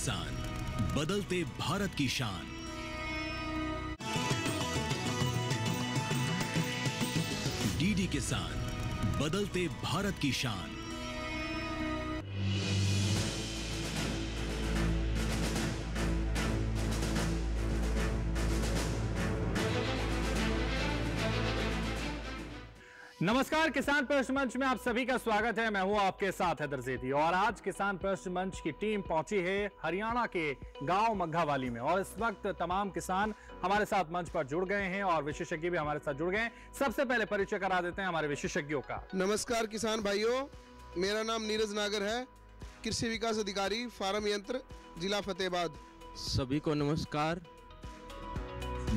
किसान बदलते भारत की शान डीडी किसान बदलते भारत की शान नमस्कार किसान प्रश्न मंच में आप सभी का स्वागत है मैं हूं आपके साथ हैदर जेदी और आज किसान प्रश्न मंच की टीम पहुंची है हरियाणा के गांव वाली में और इस वक्त तमाम किसान हमारे साथ मंच पर जुड़ गए हैं और विशेषज्ञ भी हमारे साथ जुड़ गए हैं सबसे पहले परिचय करा देते हैं हमारे विशेषज्ञों का नमस्कार किसान भाइयों मेरा नाम नीरज नागर है कृषि विकास अधिकारी फार्म यंत्र जिला फतेहबाद सभी को नमस्कार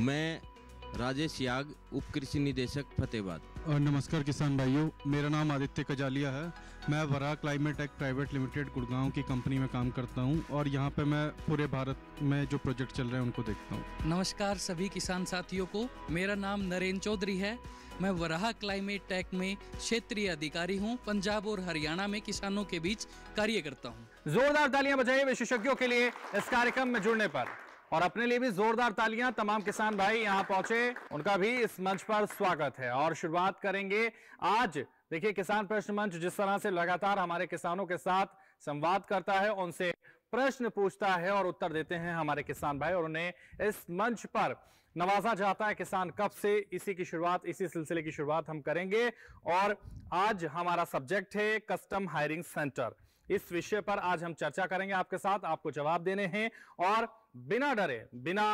मैं राजेश याग उप कृषि निदेशक फतेहबाद नमस्कार किसान भाइयों मेरा नाम आदित्य कजालिया है मैं Varaha climate tech private limited Gurgaon की कंपनी में काम करता हूं और यहां पे मैं पूरे भारत में जो प्रोजेक्ट चल रहे हैं उनको देखता हूं नमस्कार सभी किसान साथियों को मेरा नाम नरेंद्र चौधरी है मैं वराह क्लाइमेट टेक में क्षेत्रीय अधिकारी हूं पंजाब और हरियाणा में किसानों के बीच कार्य करता हूं जोरदार तालियां बजाएं विशेषज्ञों के लिए इस कार्यक्रम में जुड़ने पर और अपने लिए भी जोरदार तालियां तमाम किसान भाई यहां पहुंचे उनका भी इस मंच पर स्वागत है और शुरुआत करेंगे आज देखिए किसान प्रश्न मंच जिस तरह से लगातार हमारे किसानों के साथ संवाद करता है उनसे प्रश्न पूछता है और उत्तर देते हैं हमारे किसान भाई और उन्हें इस मंच पर नवाजा जाता है किसान कब से इसी की शुरुआत इसी सिलसिले की शुरुआत हम करेंगे और आज हमारा सब्जेक्ट है कस्टम हायरिंग सेंटर इस विषय पर आज हम चर्चा करेंगे आपके साथ आपको जवाब देने हैं और बिना डरे बिना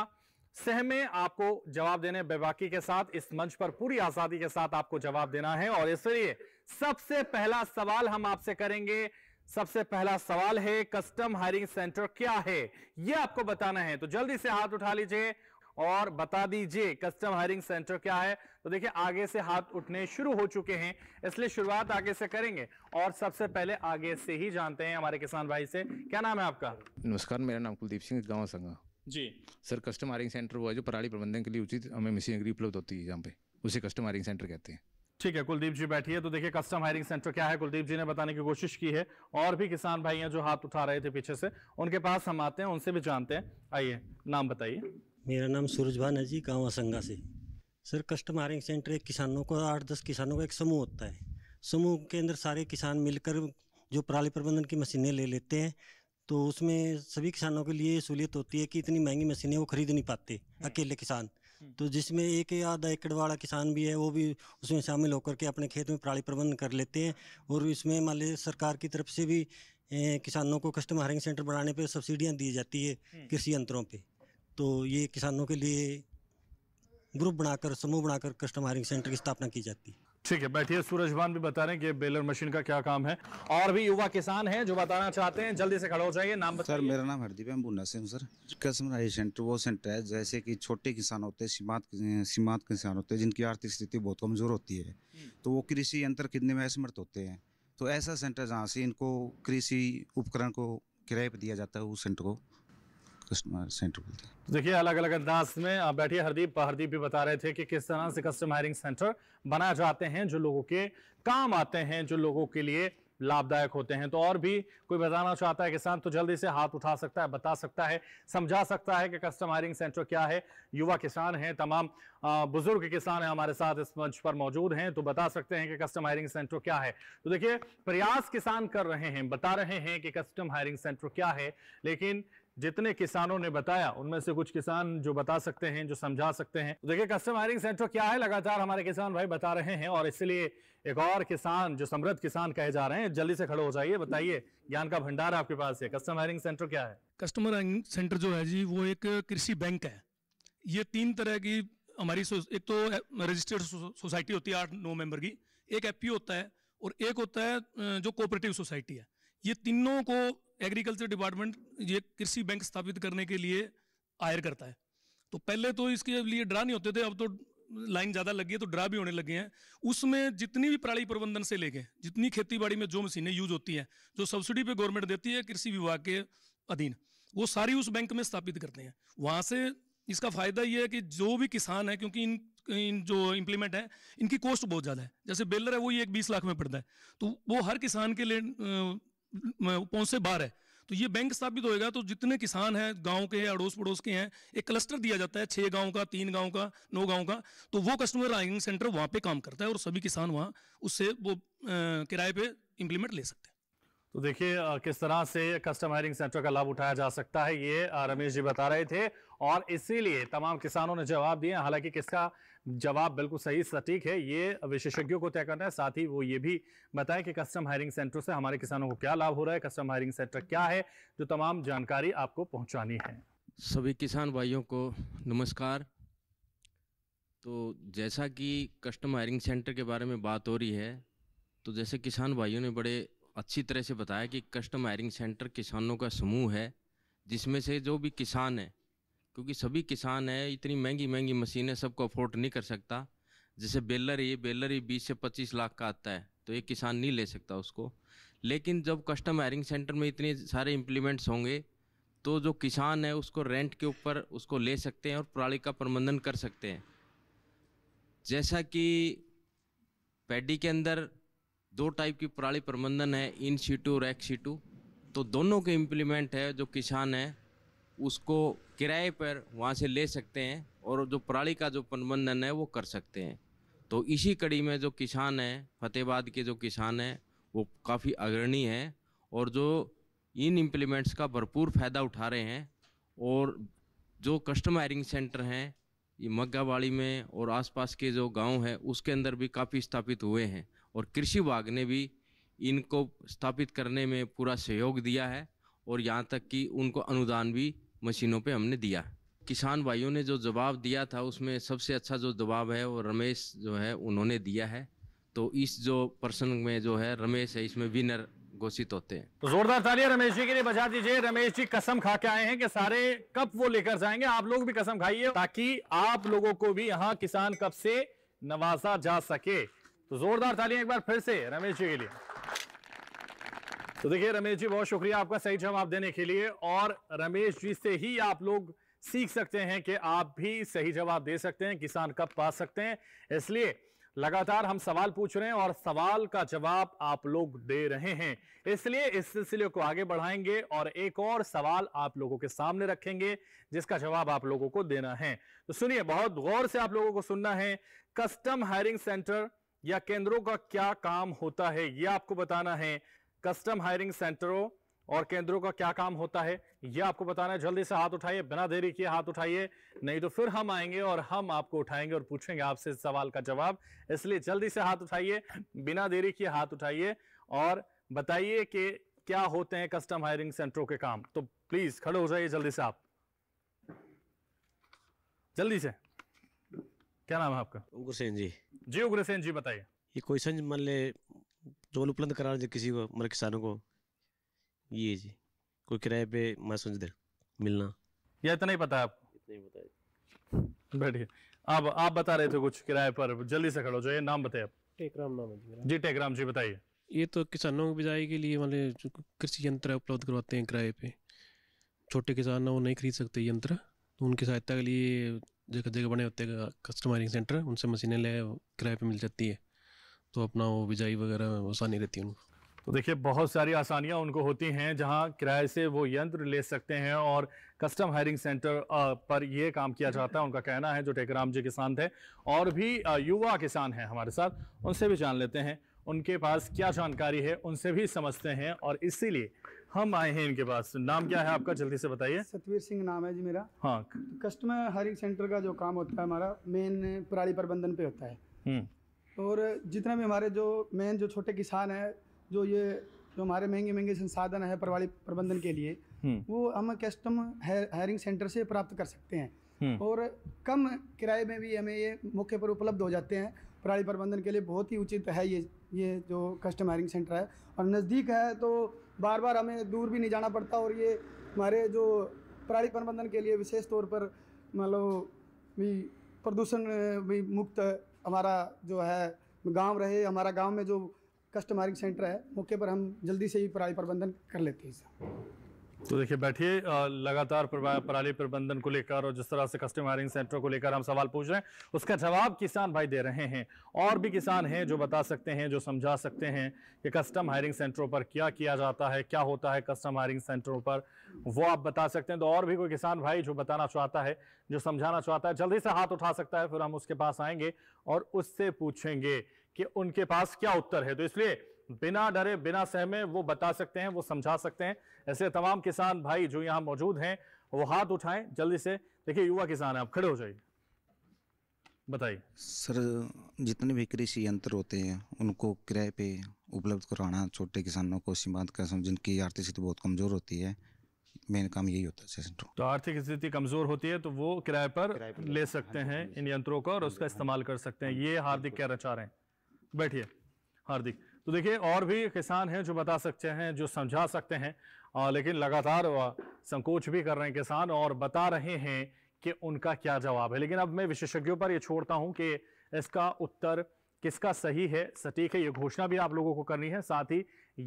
सहमे आपको जवाब देने बेबाकी के साथ इस मंच पर पूरी आजादी के साथ आपको जवाब देना है और इसलिए सबसे पहला सवाल हम आपसे करेंगे सबसे पहला सवाल है कस्टम हायरिंग सेंटर क्या है यह आपको बताना है तो जल्दी से हाथ उठा लीजिए और बता दीजिए कस्टम हायरिंग सेंटर क्या है तो देखिए आगे से हाथ उठने शुरू हो चुके हैं इसलिए शुरुआत आगे से करेंगे और सबसे पहले आगे से ही जानते हैं हमारे किसान भाई से क्या नाम है आपका नमस्कार मेरा नाम कुलदीप सिंह गाँव Sanga ji sir custom hiring centre हुआ जो पराली प्रबंधन के लिए उचित हमें मशीनरी उपलब्ध होती है यहाँ पे उसे कस्टम हायरिंग सेंटर कहते हैं ठीक है कुलदीप जी बैठिए तो देखिए कस्टम हायरिंग सेंटर क्या है कुलदीप जी ने बताने की कोशिश की है और भी किसान भाई हैं जो हाथ उठा रहे थे पीछे से उनके पास हम आते हैं उनसे भी जानते हैं आइए नाम बताइए मेरा नाम भान है जी गाँव असंगा से सर कस्टमर सेंटर एक किसानों को आठ दस किसानों का एक समूह होता है समूह के अंदर सारे किसान मिलकर जो पराली प्रबंधन की मशीनें ले लेते हैं तो उसमें सभी किसानों के लिए सहूलियत होती है कि इतनी महंगी मशीनें वो खरीद नहीं पाते हम्म। अकेले किसान हम्म। तो जिसमें एक या आधा एकड़ वाला किसान भी है वो भी उसमें शामिल होकर के अपने खेत में पराली प्रबंधन कर लेते हैं और इसमें मान लीजिए सरकार की तरफ से भी ए, किसानों को कस्टम हायरिंग सेंटर बनाने पर सब्सिडियाँ दी जाती है हम्म। कृषि यंत्रों पर तो ये किसानों के लिए ग्रुप बनाकर समूह बनाकर कस्टम हायरिंग सेंटर की स्थापना की जाती है ठीक है बैठिए भान भी बता रहे हैं कि बेलर मशीन का क्या काम है और भी युवा किसान हैं जो बताना चाहते हैं जल्दी से खड़ा हो जाइए नाम सर मेरा नाम हरदीप है Munna Singh sir customer hiring centre वो सेंटर है जैसे कि छोटे किसान होते हैं सीमांत सीमांत किसान होते हैं जिनकी आर्थिक स्थिति बहुत कमजोर होती है हम्म। तो वो कृषि यंत्र कितने में असमर्थ होते हैं तो ऐसा सेंटर जहाँ से इनको कृषि उपकरण को किराए पर दिया जाता है उस सेंटर को कस्टमर सेंटर बोलते हैं देखिए अलग अलग अंदाज में आप बैठिए हरदीप हरदीप भी बता रहे थे कि किस तरह से कस्टम हायरिंग सेंटर बनाए जाते हैं जो लोगों के काम आते हैं जो लोगों के लिए लाभदायक होते हैं तो और भी कोई बताना चाहता है किसान तो जल्दी से हाथ उठा सकता है बता सकता है समझा सकता है कि कस्टम हायरिंग सेंटर क्या है युवा किसान हैं तमाम बुजुर्ग किसान हैं हमारे साथ इस मंच पर मौजूद हैं तो बता सकते हैं कि कस्टम हायरिंग सेंटर क्या है तो देखिए प्रयास किसान कर रहे हैं बता रहे हैं कि कस्टम हायरिंग सेंटर क्या है लेकिन जितने किसानों ने बताया उनमें से कुछ किसान जो बता सकते हैं जो समझा सकते हैं तो देखिए कस्टम हायरिंग सेंटर क्या है लगातार हमारे किसान भाई बता रहे हैं और इसलिए एक और किसान जो समृद्ध किसान कहे जा रहे हैं जल्दी से खड़े हो जाइए बताइए ज्ञान का भंडार आपके पास है कस्टम हायरिंग सेंटर क्या है कस्टमर हायरिंग सेंटर जो है जी वो एक कृषि बैंक है ये तीन तरह की हमारी एक तो रजिस्टर्ड सोसाइटी होती है आठ नौ मेंबर की एक एफ होता है और एक होता है जो कोऑपरेटिव सोसाइटी है ये तीनों को एग्रीकल्चर डिपार्टमेंट ये कृषि बैंक स्थापित करने के लिए आयर करता है तो पहले तो इसके लिए ड्रा नहीं होते थे अब तो लाइन ज़्यादा लगी है तो ड्रा भी होने लगे हैं उसमें जितनी भी प्राणी प्रबंधन से लेके जितनी खेतीबाड़ी में जो मशीनें यूज होती हैं जो सब्सिडी पे गवर्नमेंट देती है कृषि विभाग के अधीन वो सारी उस बैंक में स्थापित करते हैं वहाँ से इसका फ़ायदा ये है कि जो भी किसान है क्योंकि इन इन जो इम्प्लीमेंट है इनकी कॉस्ट बहुत ज़्यादा है जैसे बेलर है वो ये एक बीस लाख में पड़ता है तो वो हर किसान के लिए पहुंच से बाहर है तो ये बैंक स्थापित होएगा तो जितने किसान हैं गांव के हैं अड़ोस पड़ोस के हैं एक क्लस्टर दिया जाता है छः गांव का तीन गांव का नौ गांव का तो वो कस्टमर राइजिंग सेंटर वहाँ पे काम करता है और सभी किसान वहाँ उससे वो किराए पे इम्प्लीमेंट ले सकते हैं तो देखिए किस तरह से कस्टम हायरिंग सेंटर का लाभ उठाया जा सकता है ये रमेश जी बता रहे थे और इसीलिए तमाम किसानों ने जवाब दिए हालांकि किसका जवाब बिल्कुल सही सटीक है ये विशेषज्ञों को तय करना है साथ ही वो ये भी बताएं कि कस्टम हायरिंग सेंटर से हमारे किसानों को क्या लाभ हो रहा है कस्टम हायरिंग सेंटर क्या है जो तमाम जानकारी आपको पहुंचानी है सभी किसान भाइयों को नमस्कार तो जैसा कि कस्टम हायरिंग सेंटर के बारे में बात हो रही है तो जैसे किसान भाइयों ने बड़े अच्छी तरह से बताया कि कस्टम हायरिंग सेंटर किसानों का समूह है जिसमें से जो भी किसान है क्योंकि सभी किसान हैं इतनी महंगी महंगी मशीनें सबको अफोर्ड नहीं कर सकता जैसे बेलर ये बेलर ही बीस से पच्चीस लाख का आता है तो ये किसान नहीं ले सकता उसको लेकिन जब कस्टम हायरिंग सेंटर में इतने सारे इम्प्लीमेंट्स होंगे तो जो किसान है उसको रेंट के ऊपर उसको ले सकते हैं और प्राणी का प्रबंधन कर सकते हैं जैसा कि पैडी के अंदर दो टाइप की प्राणी प्रबंधन है इन सीटू और एक्स सीटू तो दोनों के इम्प्लीमेंट है जो किसान है उसको किराए पर वहाँ से ले सकते हैं और जो पराली का जो प्रबंधन है वो कर सकते हैं तो इसी कड़ी में जो किसान हैं फतेहबाद के जो किसान हैं वो काफ़ी अग्रणी हैं और जो इन इम्प्लीमेंट्स का भरपूर फ़ायदा उठा रहे हैं और जो कस्टम सेंटर हैं ये मग्गावाड़ी में और आसपास के जो गांव हैं उसके अंदर भी काफ़ी स्थापित हुए हैं और कृषि विभाग ने भी इनको स्थापित करने में पूरा सहयोग दिया है और यहाँ तक कि उनको अनुदान भी मशीनों पे हमने दिया किसान भाइयों ने जो जवाब दिया था उसमें सबसे अच्छा जो जवाब है वो रमेश जो है उन्होंने दिया है तो इस जो पर्सन में जो है रमेश है इसमें विनर घोषित होते हैं तो जोरदार तालियां रमेश जी के लिए बजा दीजिए रमेश जी कसम खा के आए हैं कि सारे कप वो लेकर जाएंगे आप लोग भी कसम खाइए ताकि आप लोगों को भी यहाँ किसान कप से नवाजा जा सके तो जोरदार तालियां एक बार फिर से रमेश जी के लिए तो देखिए रमेश जी बहुत शुक्रिया आपका सही जवाब देने के लिए और रमेश जी से ही आप लोग सीख सकते हैं कि आप भी सही जवाब दे सकते हैं किसान कब पा सकते हैं इसलिए लगातार हम सवाल पूछ रहे हैं और सवाल का जवाब आप लोग दे रहे हैं इसलिए इस सिलसिले को आगे बढ़ाएंगे और एक और सवाल आप लोगों के सामने रखेंगे जिसका जवाब आप लोगों को देना है तो सुनिए बहुत गौर से आप लोगों को सुनना है कस्टम हायरिंग सेंटर या केंद्रों का क्या काम होता है यह आपको बताना है कस्टम हायरिंग सेंटरों और केंद्रों का क्या काम होता है यह आपको बताना है जल्दी से हाथ उठाइए बिना देरी किए हाथ उठाइए नहीं तो फिर हम आएंगे और हम आपको उठाएंगे और पूछेंगे आपसे इस सवाल का जवाब इसलिए जल्दी से हाथ उठाइए बिना देरी किए हाथ उठाइए और बताइए कि क्या होते हैं कस्टम हायरिंग सेंटरों के काम तो प्लीज खड़े हो जाइए जल्दी से आप जल्दी से क्या नाम है आपका उग्रसेन जी जी उग्रसेन जी बताइए ये क्वेश्चन मान ले जो उपलब्ध करा जो किसी को मतलब किसानों को ये जी कोई किराए पे मैं समझ दे मिलना या इतना तो ही पता है आपको इतना ही पता है बढ़िया आप आप बता रहे थे कुछ किराए पर जल्दी से खड़ो जो ये नाम बताए आप टेकराम नाम है जी टेकराम जी बताइए ये तो किसानों को बिजाई के लिए मतलब कृषि यंत्र उपलब्ध करवाते हैं किराए पे छोटे किसान वो नहीं खरीद सकते यंत्र तो उनकी सहायता के लिए जगह जगह बने होते हैं कस्टमाइजिंग सेंटर उनसे मशीनें ले किराए पे मिल जाती है तो अपना वो बिजाई वगैरह आसानी रहती है उनको तो देखिए बहुत सारी आसानियां उनको होती हैं जहां किराए से वो यंत्र ले सकते हैं और कस्टम हायरिंग सेंटर पर ये काम किया जाता है उनका कहना है जो टेकराम जी किसान थे और भी युवा किसान हैं हमारे साथ उनसे भी जान लेते हैं उनके पास क्या जानकारी है उनसे भी समझते हैं और इसीलिए हम आए हैं इनके पास नाम क्या है आपका जल्दी से बताइए सतवीर सिंह नाम है जी मेरा हाँ कस्टमर हायरिंग सेंटर का जो काम होता है हमारा मेन पराली प्रबंधन पे होता है हम्म। और जितना भी हमारे जो मेन जो छोटे किसान हैं जो ये जो हमारे महंगे महंगे संसाधन है परवाड़ी प्रबंधन के लिए हम्म। वो हम कस्टम हायरिंग सेंटर से प्राप्त कर सकते हैं हम्म। और कम किराए में भी हमें ये मौके पर उपलब्ध हो जाते हैं पराली प्रबंधन के लिए बहुत ही उचित है ये ये जो कस्टम हायरिंग सेंटर है और नज़दीक है तो बार बार हमें दूर भी नहीं जाना पड़ता और ये हमारे जो पराली प्रबंधन के लिए विशेष तौर पर मतलब भी प्रदूषण भी मुक्त हमारा जो है गांव रहे हमारा गांव में जो कस्टमरिंग सेंटर है मौके पर हम जल्दी से ही पराई प्रबंधन कर लेते हैं सर तो देखिए बैठिए लगातार पराली प्रबंधन को लेकर और जिस तरह से कस्टम हायरिंग सेंटरों को लेकर हम सवाल पूछ रहे हैं उसका जवाब किसान भाई दे रहे हैं और भी किसान हैं जो बता सकते हैं जो समझा सकते हैं कि कस्टम हायरिंग सेंटरों पर क्या किया जाता है क्या होता है कस्टम हायरिंग सेंटरों पर वो आप बता सकते हैं तो और भी कोई किसान भाई जो बताना चाहता है जो समझाना चाहता है जल्दी से हाथ उठा सकता है फिर हम उसके पास आएंगे और उससे पूछेंगे कि उनके पास क्या उत्तर है तो इसलिए बिना डरे बिना सहमे वो बता सकते हैं वो समझा सकते हैं ऐसे तमाम किसान भाई जो यहाँ मौजूद हैं वो हाथ उठाएं जल्दी से देखिए युवा किसान है आप खड़े हो जाइए बताइए सर जितने भी कृषि यंत्र होते हैं उनको किराए पे उपलब्ध कराना छोटे किसानों को सीमांत जिनकी आर्थिक स्थिति बहुत कमज़ोर होती है मेन काम यही होता है तो आर्थिक स्थिति कमजोर होती है तो वो किराए पर, पर ले सकते हैं हाँ हाँ इन यंत्रों का और उसका हाँ इस्तेमाल कर सकते हैं ये हार्दिक कहना चाह रहे हैं बैठिए हार्दिक तो देखिए और भी किसान हैं जो बता सकते हैं जो समझा सकते हैं आ, लेकिन लगातार संकोच भी कर रहे हैं किसान और बता रहे हैं कि उनका क्या जवाब है लेकिन अब मैं विशेषज्ञों पर यह छोड़ता हूं कि इसका उत्तर किसका सही है सटीक है ये घोषणा भी आप लोगों को करनी है साथ ही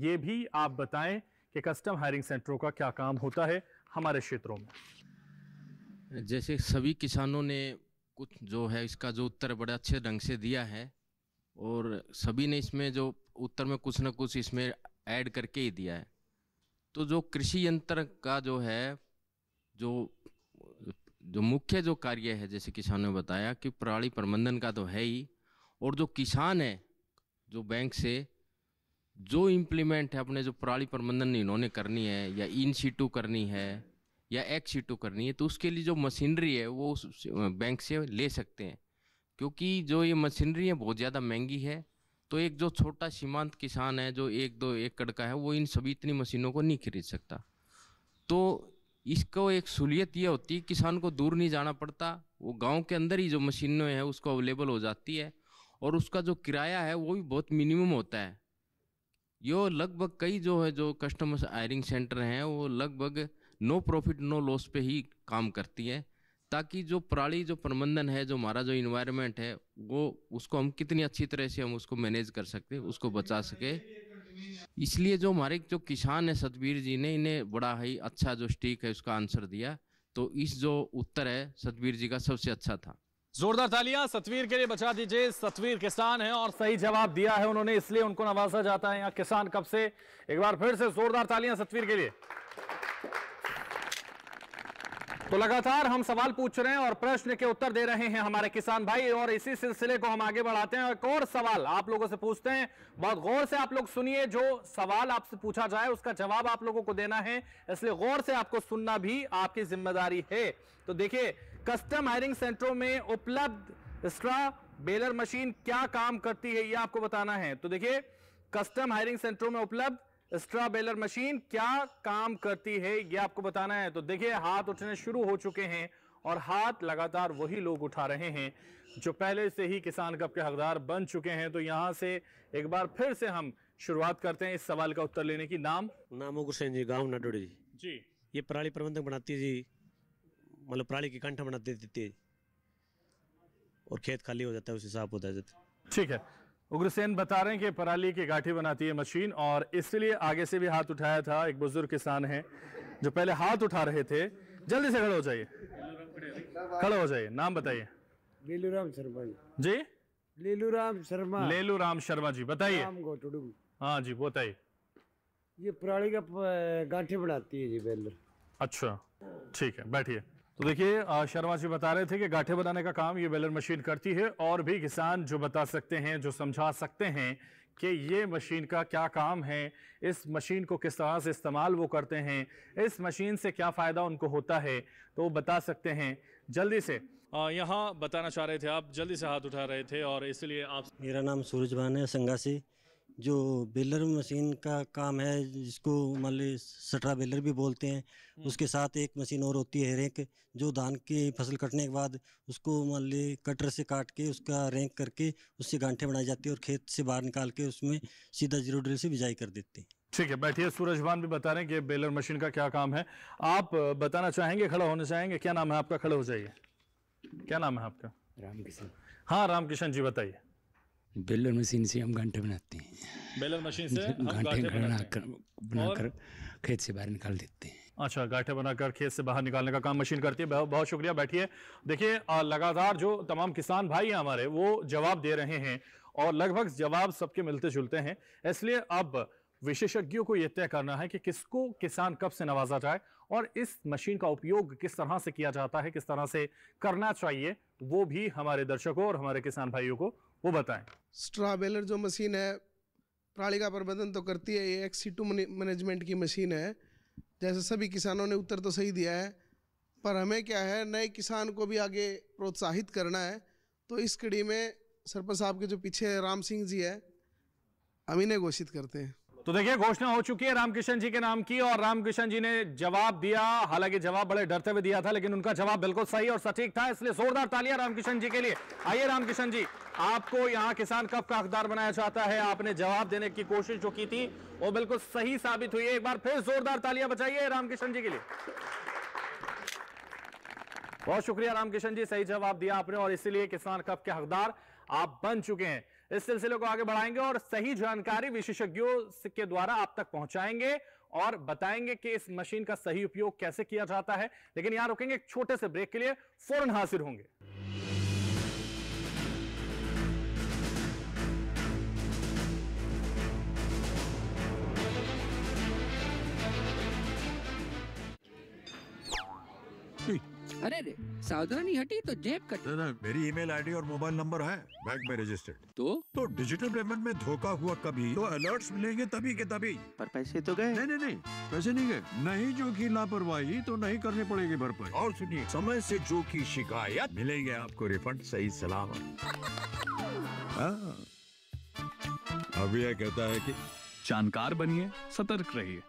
ये भी आप बताएं कि कस्टम हायरिंग सेंटरों का क्या काम होता है हमारे क्षेत्रों में जैसे सभी किसानों ने कुछ जो है इसका जो उत्तर बड़े अच्छे ढंग से दिया है और सभी ने इसमें जो उत्तर में कुछ ना कुछ इसमें ऐड करके ही दिया है तो जो कृषि यंत्र का जो है जो जो मुख्य जो कार्य है जैसे किसानों ने बताया कि प्राणी प्रबंधन का तो है ही और जो किसान है जो बैंक से जो इम्प्लीमेंट है अपने जो प्राणी प्रबंधन इन्होंने करनी है या इन सीटू करनी है या एक सीटू करनी है तो उसके लिए जो मशीनरी है वो उस बैंक से ले सकते हैं क्योंकि जो ये मशीनरी है बहुत ज़्यादा महंगी है तो एक जो छोटा सीमांत किसान है जो एक दो एकड़ का है वो इन सभी इतनी मशीनों को नहीं खरीद सकता तो इसको एक सहूलियत यह होती है किसान को दूर नहीं जाना पड़ता वो गांव के अंदर ही जो मशीनें हैं उसको अवेलेबल हो जाती है और उसका जो किराया है वो भी बहुत मिनिमम होता है यो लगभग कई जो है जो कस्टमर आयरिंग सेंटर हैं वो लगभग नो प्रॉफिट नो लॉस पे ही काम करती है ताकि जो प्राणी जो प्रबंधन है जो हमारा जो इन्वायरमेंट है वो उसको हम कितनी अच्छी तरह से हम उसको मैनेज कर सकते उसको बचा सके इसलिए जो हमारे जो किसान है सतबीर जी ने इन्हें बड़ा ही अच्छा जो स्टीक है उसका आंसर दिया तो इस जो उत्तर है सतबीर जी का सबसे अच्छा था जोरदार तालियां सतवीर के लिए बचा दीजिए सतवीर किसान है और सही जवाब दिया है उन्होंने इसलिए उनको नवाजा जाता है यहाँ किसान कब से एक बार फिर से जोरदार तालियां सतवीर के लिए तो लगातार हम सवाल पूछ रहे हैं और प्रश्न के उत्तर दे रहे हैं हमारे किसान भाई और इसी सिलसिले को हम आगे बढ़ाते हैं एक और सवाल आप लोगों से पूछते हैं बहुत गौर से आप लोग सुनिए जो सवाल आपसे पूछा जाए उसका जवाब आप लोगों को देना है इसलिए गौर से आपको सुनना भी आपकी जिम्मेदारी है तो देखिए कस्टम हायरिंग सेंटरों में उपलब्ध स्ट्रा बेलर मशीन क्या काम करती है ये आपको बताना है तो देखिए कस्टम हायरिंग सेंटरों में उपलब्ध स्ट्रा बेलर मशीन क्या काम करती है ये आपको बताना है तो देखिए हाथ उठने शुरू हो चुके हैं और हाथ लगातार वही लोग उठा रहे हैं जो पहले से ही किसान कप के हकदार बन चुके हैं तो यहाँ से एक बार फिर से हम शुरुआत करते हैं इस सवाल का उत्तर लेने की नाम नाम हुसैन जी गाँव नडोड़ी जी जी ये पराली प्रबंधक बनाती जी मतलब पराली की कंठा बनाती देती है और खेत खाली हो जाता है उस हिसाब होता है ठीक है उग्रसेन बता रहे हैं कि पराली की गाठी बनाती है मशीन और इसलिए आगे से भी हाथ उठाया था एक बुजुर्ग किसान है जो पहले हाथ उठा रहे थे जल्दी से खड़ा हो जाइए खड़ा हो जाइए नाम बताइए लीलूराम शर्मा जी जी लीलूराम शर्मा लेलूराम शर्मा जी बताइए हाँ जी बताइए ये पराली का गाठी बनाती है जी बेलर अच्छा ठीक है बैठिए तो देखिए शर्मा जी बता रहे थे कि गाठे बनाने का काम ये बेलर मशीन करती है और भी किसान जो बता सकते हैं जो समझा सकते हैं कि ये मशीन का क्या काम है इस मशीन को किस तरह से इस्तेमाल वो करते हैं इस मशीन से क्या फ़ायदा उनको होता है तो वो बता सकते हैं जल्दी से यहाँ बताना चाह रहे थे आप जल्दी से हाथ उठा रहे थे और इसलिए आप मेरा नाम सूरजवान है संगासी जो बेलर मशीन का काम है जिसको मान ली सटरा बेलर भी बोलते हैं उसके साथ एक मशीन और होती है रेंक जो धान की फसल कटने के बाद उसको मान ली कटर से काट के उसका रेंक करके उससे गांठे बनाई जाती है और खेत से बाहर निकाल के उसमें सीधा जीरो ड्रिल से बिजाई कर देते हैं ठीक है बैठिए भान भी बता रहे हैं कि बेलर मशीन का क्या काम है आप बताना चाहेंगे खड़ा होने चाहेंगे क्या नाम है आपका खड़ा हो जाइए क्या नाम है आपका रामकिशन हाँ रामकिशन जी बताइए बेलर मशीन से हम घंटे बनाते हैं बेलर मशीन से घंटे बनाकर बनाकर खेत से बाहर निकाल देते हैं अच्छा गाठे बनाकर खेत से बाहर निकालने का काम मशीन करती है बहुत बहुत शुक्रिया बैठिए देखिए लगातार जो तमाम किसान भाई हैं हमारे वो जवाब दे रहे हैं और लगभग जवाब सबके मिलते जुलते हैं इसलिए अब विशेषज्ञों को यह तय करना है कि किसको किसान कब से नवाजा जाए और इस मशीन का उपयोग किस तरह से किया जाता है किस तरह से करना चाहिए वो भी हमारे दर्शकों और हमारे किसान भाइयों को वो बताएं स्ट्रा बेलर जो मशीन है प्राणी का प्रबंधन तो करती है ये एक्सी टू मैनेजमेंट की मशीन है जैसे सभी किसानों ने उत्तर तो सही दिया है पर हमें क्या है नए किसान को भी आगे प्रोत्साहित करना है तो इस कड़ी में सरपंच साहब के जो पीछे राम सिंह जी है हम इन्हें घोषित करते हैं तो देखिए घोषणा हो चुकी है रामकिशन जी के नाम की और रामकिशन जी ने जवाब दिया हालांकि जवाब बड़े डरते हुए दिया था लेकिन उनका जवाब बिल्कुल सही और सटीक था इसलिए जोरदार तालियां रामकिशन जी के लिए आइए रामकिशन जी आपको यहाँ किसान कब का हकदार बनाया जाता है आपने जवाब देने की कोशिश जो की थी वो बिल्कुल सही साबित हुई है एक बार फिर जोरदार तालियां बचाइए रामकिशन जी के लिए बहुत शुक्रिया रामकिशन जी सही जवाब दिया आपने और इसीलिए किसान कप के हकदार आप बन चुके हैं इस सिलसिले को आगे बढ़ाएंगे और सही जानकारी विशेषज्ञों के द्वारा आप तक पहुंचाएंगे और बताएंगे कि इस मशीन का सही उपयोग कैसे किया जाता है लेकिन यहां रुकेंगे एक छोटे से ब्रेक के लिए फौरन हाजिर होंगे अरे रे सावधानी हटी तो जेब कट दादा मेरी ईमेल आईडी और मोबाइल नंबर है बैंक में रजिस्टर्ड तो तो डिजिटल पेमेंट में धोखा हुआ कभी तो अलर्ट्स मिलेंगे तभी के तभी पर पैसे तो गए नहीं नहीं नहीं पैसे नहीं गए नहीं जो की लापरवाही तो नहीं करनी पड़ेगी भरपाई और सुनिए समय ऐसी जो की शिकायत मिलेगी आपको रिफंड सही सलामत हाँ। अब यह कहता है की जानकार बनिए सतर्क रहिए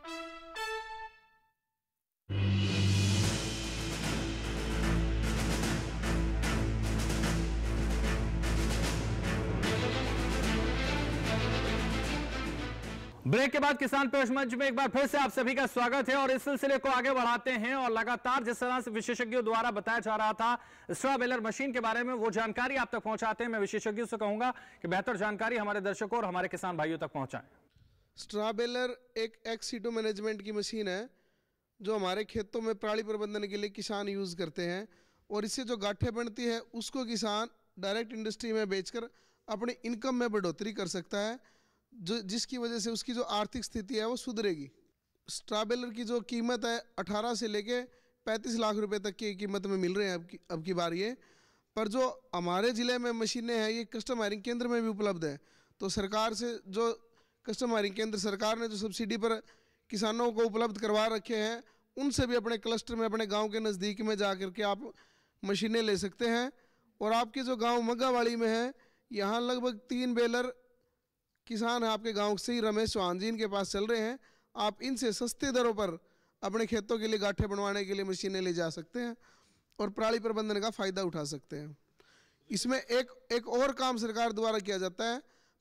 ब्रेक के बाद किसान पेश मंच में एक बार फिर से आप सभी का स्वागत है और इस सिलसिले को आगे बढ़ाते हैं और लगातार जिस तरह से विशेषज्ञों द्वारा बताया जा रहा था स्ट्रॉ बेलर मशीन के बारे में वो जानकारी आप तक पहुंचाते हैं मैं विशेषज्ञों से कहूंगा कि बेहतर जानकारी हमारे दर्शकों और हमारे किसान भाइयों तक पहुंचाए स्ट्रॉ बेलर एक एक्सीटो मैनेजमेंट की मशीन है जो हमारे खेतों में प्राणी प्रबंधन के लिए किसान यूज करते हैं और इससे जो गाठे बनती है उसको किसान डायरेक्ट इंडस्ट्री में बेचकर अपनी इनकम में बढ़ोतरी कर सकता है जो जिसकी वजह से उसकी जो आर्थिक स्थिति है वो सुधरेगी स्ट्राबेलर की जो कीमत है अठारह से लेके पैंतीस लाख रुपए तक की कीमत में मिल रहे हैं अब की अब की बार ये पर जो हमारे ज़िले में मशीनें हैं ये कस्टम हायरिंग केंद्र में भी उपलब्ध है तो सरकार से जो कस्टम हायरिंग केंद्र सरकार ने जो सब्सिडी पर किसानों को उपलब्ध करवा रखे हैं उनसे भी अपने क्लस्टर में अपने गाँव के नज़दीक में जा कर के आप मशीनें ले सकते हैं और आपके जो गाँव मग्गावाड़ी में है यहाँ लगभग तीन बेलर किसान आपके गांव से ही रमेश चौहान जी इनके पास चल रहे हैं आप इनसे सस्ते दरों पर अपने खेतों के लिए गाठे बनवाने के लिए मशीनें ले जा सकते हैं और प्राणी प्रबंधन का फ़ायदा उठा सकते हैं इसमें एक एक और काम सरकार द्वारा किया जाता है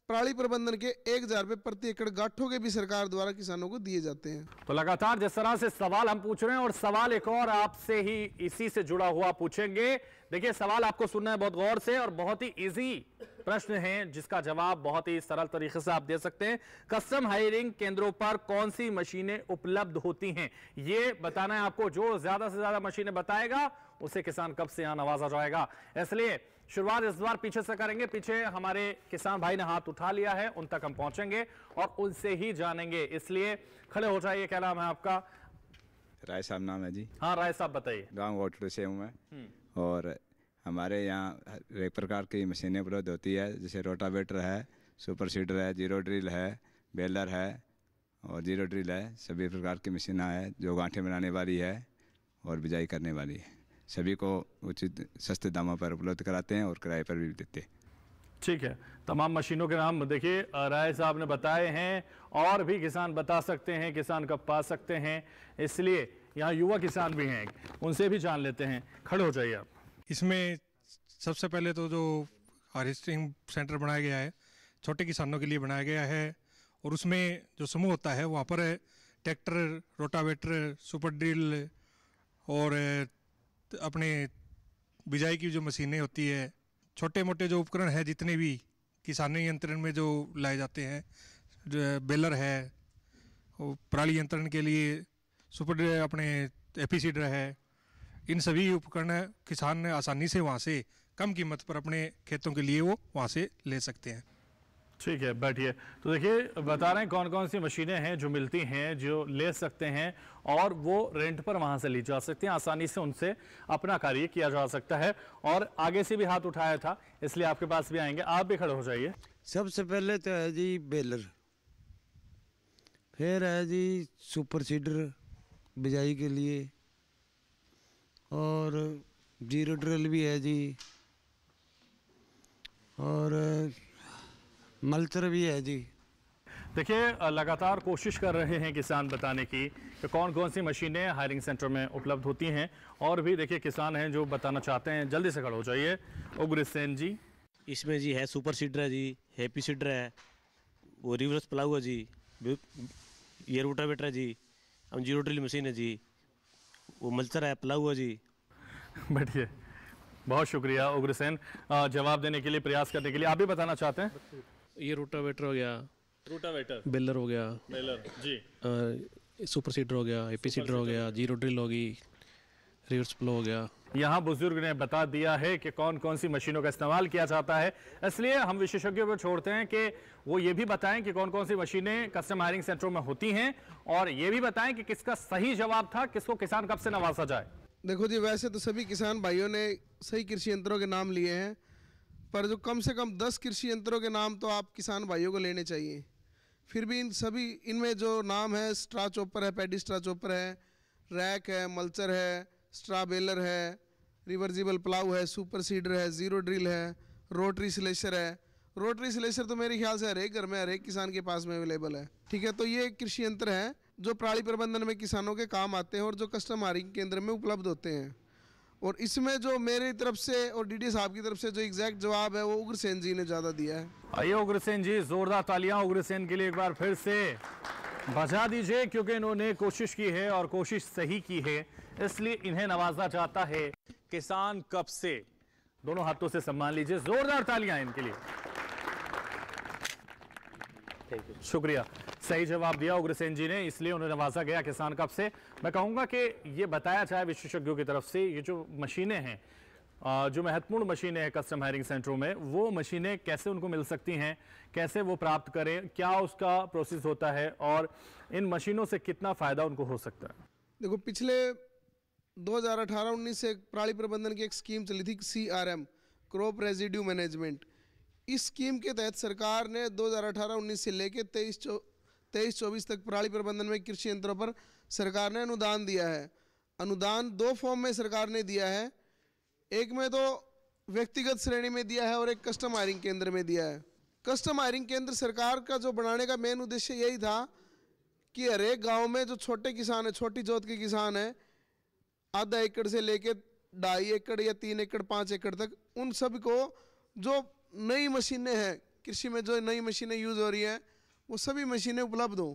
प्राणी प्रबंधन के एक हजार रुपए प्रति एकड़ गाठों के भी सरकार द्वारा किसानों को दिए जाते हैं तो लगातार जिस तरह से सवाल हम पूछ रहे हैं और सवाल एक और आपसे ही इसी से जुड़ा हुआ पूछेंगे देखिए सवाल आपको सुनना है बहुत गौर से और बहुत ही इजी प्रश्न हैं जिसका जवाब बहुत ही सरल तरीके से आप दे सकते हैं कस्टम हायरिंग केंद्रों पर कौन सी मशीनें उपलब्ध होती हैं ये बताना है आपको जो ज्यादा से ज्यादा मशीनें बताएगा उसे किसान कब से यहां नवाजा जाएगा इसलिए शुरुआत इस बार पीछे से करेंगे पीछे हमारे किसान भाई ने हाथ उठा लिया है उन तक हम पहुंचेंगे और उनसे ही जानेंगे इसलिए खड़े हो जाइए क्या नाम है आपका राय साहब नाम है जी हाँ राय साहब बताइए गाँव वाटर से हूँ मैं हम्म। और हमारे यहाँ हर एक प्रकार की मशीनें उपलब्ध होती है जैसे रोटावेटर है सुपर सीडर है जीरो ड्रिल है बेलर है और जीरो ड्रिल है सभी प्रकार की मशीन है जो गांठे बनाने वाली है और बिजाई करने वाली है सभी को उचित सस्ते दामों पर उपलब्ध कराते हैं और किराए पर भी देते हैं ठीक है तमाम मशीनों के नाम देखिए राय साहब ने बताए हैं और भी किसान बता सकते हैं किसान कब पा सकते हैं इसलिए यहाँ युवा किसान भी हैं उनसे भी जान लेते हैं खड़े हो जाइए आप इसमें सबसे पहले तो जो हार्वेस्टिंग सेंटर बनाया गया है छोटे किसानों के लिए बनाया गया है और उसमें जो समूह होता है वहाँ पर ट्रैक्टर रोटावेटर सुपर ड्रिल और अपने बिजाई की जो मशीनें होती है छोटे मोटे जो उपकरण है जितने भी किसानी यंत्रण में जो लाए जाते हैं जो बेलर है पराली यंत्रण के लिए सुपर अपने एपी सीडर है इन सभी उपकरण किसान आसानी से वहाँ से कम कीमत पर अपने खेतों के लिए वो वहाँ से ले सकते हैं ठीक है बैठिए तो देखिए बता रहे हैं कौन कौन सी मशीनें हैं जो मिलती हैं जो ले सकते हैं और वो रेंट पर वहां से ली जा सकती हैं आसानी से उनसे अपना कार्य किया जा सकता है और आगे से भी हाथ उठाया था इसलिए आपके पास भी आएंगे आप भी खड़े हो जाइए सबसे पहले तो है जी बेलर फिर है जी सुपर सीडर बिजाई के लिए और जीरो ड्रिल भी है जी और मल्चर भी है जी देखिए लगातार कोशिश कर रहे हैं किसान बताने की कि कौन कौन सी मशीनें हायरिंग सेंटर में उपलब्ध होती हैं और भी देखिए किसान हैं जो बताना चाहते हैं जल्दी से खड़ा हो जाइए उग्र सेन जी इसमें जी है सुपर सीडर है जी हैप्पी सीडर है वो रिवर्स प्लाउ है जी ये रोटावेटर है जी हम जीरो ड्रिल मशीन है जी वो मल्चर है हुआ जी बढ़िया बहुत शुक्रिया उग्रसेन जवाब देने के लिए प्रयास करने के लिए आप भी बताना चाहते हैं ये रोटावेटर हो गया रोटावेटर बेलर हो गया बेलर जी सुपर सीडर हो गया एपी सीडर हो गया जीरो ड्रिल होगी रिवर्स फ्लो हो गया यहाँ बुजुर्ग ने बता दिया है कि कौन कौन सी मशीनों का इस्तेमाल किया जाता है इसलिए हम विशेषज्ञों को छोड़ते हैं कि वो ये भी बताएं कि कौन कौन सी मशीनें कस्टम हायरिंग सेंटरों में होती हैं और ये भी बताएं कि किसका सही जवाब था किसको किसान कब से नवाजा जाए देखो जी वैसे तो सभी किसान भाइयों ने सही कृषि यंत्रों के नाम लिए हैं पर जो कम से कम दस कृषि यंत्रों के नाम तो आप किसान भाइयों को लेने चाहिए फिर भी इन सभी इनमें जो नाम है स्ट्रा चोपर है पेडी स्ट्रा चोपर है रैक है मल्चर है स्ट्रा बेलर है रिवर्जिबल प्लाउ है सुपर सीडर है ज़ीरो ड्रिल है रोटरी स्लेशर है रोटरी स्लेशर तो मेरे ख्याल से हरेक घर में हरेक किसान के पास में अवेलेबल है ठीक है तो ये कृषि यंत्र है जो प्राणी प्रबंधन में किसानों के काम आते हैं और जो कस्टम हारिंग केंद्र में उपलब्ध होते हैं और इसमें जो मेरी तरफ से और डी साहब की तरफ से जो एग्जैक्ट जवाब है वो उग्रसेन जी ने ज्यादा दिया है आइए उग्रसेन जी जोरदार तालियां उग्रसेन के लिए एक बार फिर से बजा दीजिए क्योंकि इन्होंने कोशिश की है और कोशिश सही की है इसलिए इन्हें नवाजा जाता है किसान कब से दोनों हाथों से सम्मान लीजिए जोरदार तालियां इनके लिए शुक्रिया सही जवाब दिया उग्रसेन जी ने इसलिए उन्हें नवाजा गया किसान कब से मैं कहूंगा कि ये बताया जाए विशेषज्ञों की तरफ से ये जो मशीनें हैं जो महत्वपूर्ण मशीनें हैं कस्टम हायरिंग सेंटरों में वो मशीनें कैसे उनको मिल सकती हैं कैसे वो प्राप्त करें क्या उसका प्रोसेस होता है और इन मशीनों से कितना फ़ायदा उनको हो सकता है देखो पिछले 2018-19 से एक प्राणी प्रबंधन की एक स्कीम चली थी C R M crop residue management इस स्कीम के तहत सरकार ने 2018-19 से लेकर तेईस चौ तेईस चौबीस तक प्राणी प्रबंधन में कृषि यंत्रों पर सरकार ने अनुदान दिया है अनुदान दो फॉर्म में सरकार ने दिया है एक में तो व्यक्तिगत श्रेणी में दिया है और एक कस्टम हायरिंग केंद्र में दिया है कस्टम हायरिंग केंद्र सरकार का जो बनाने का मेन उद्देश्य यही था कि हरेक गांव में जो छोटे किसान हैं छोटी जोत के किसान हैं आधा एकड़ से लेके ढाई एकड़ या तीन एकड़ पाँच एकड़ तक उन सब को जो नई मशीनें हैं कृषि में जो नई मशीनें यूज़ हो रही हैं वो सभी मशीनें उपलब्ध हों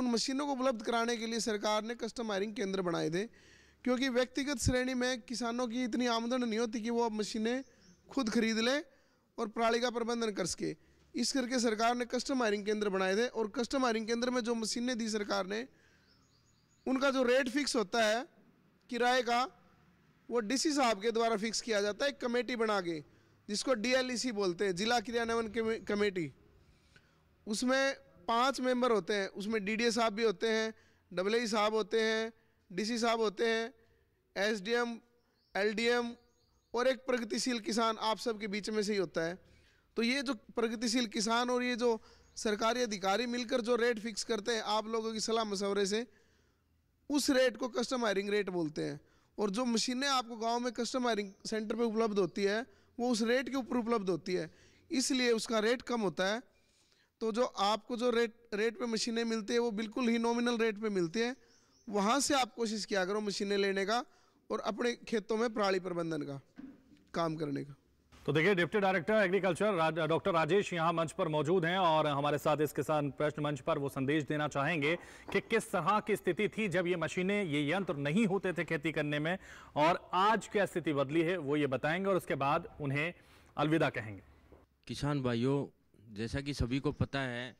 उन मशीनों को उपलब्ध कराने के लिए सरकार ने कस्टम हायरिंग केंद्र बनाए थे क्योंकि व्यक्तिगत श्रेणी में किसानों की इतनी आमदन नहीं होती कि वो अब मशीनें खुद खरीद लें और प्राणी का प्रबंधन कर सके इस करके सरकार ने कस्टम हायरिंग केंद्र बनाए थे और कस्टम हायरिंग केंद्र में जो मशीनें दी सरकार ने उनका जो रेट फिक्स होता है किराए का वो डीसी साहब के द्वारा फिक्स किया जाता है एक कमेटी बना के जिसको डीएलईसी e बोलते हैं जिला क्रियान्वयन कमेटी उसमें पांच मेंबर होते हैं उसमें डीडीए साहब भी होते हैं डबल साहब होते हैं डीसी साहब होते हैं एसडीएम एलडीएम और एक प्रगतिशील किसान आप सब के बीच में से ही होता है तो ये जो प्रगतिशील किसान और ये जो सरकारी अधिकारी मिलकर जो रेट फिक्स करते हैं आप लोगों की सलाह मशवरे से उस रेट को कस्टम हायरिंग रेट बोलते हैं और जो मशीनें आपको गांव में कस्टम हायरिंग सेंटर पे उपलब्ध होती है वो उस रेट के ऊपर उपलब्ध होती है इसलिए उसका रेट कम होता है तो जो आपको जो रेट रेट पे मशीनें मिलती है वो बिल्कुल ही नॉमिनल रेट पे मिलती है वहाँ से आप कोशिश किया करो मशीनें लेने का और अपने खेतों में प्राणी प्रबंधन का काम करने का तो देखिए deputy director agriculture doctor Rajesh यहाँ मंच पर मौजूद हैं और हमारे साथ इस किसान प्रश्न मंच पर वो संदेश देना चाहेंगे कि किस तरह की स्थिति थी जब ये मशीनें ये यंत्र नहीं होते थे खेती करने में और आज क्या स्थिति बदली है वो ये बताएंगे और उसके बाद उन्हें अलविदा कहेंगे किसान भाइयों जैसा कि सभी को पता है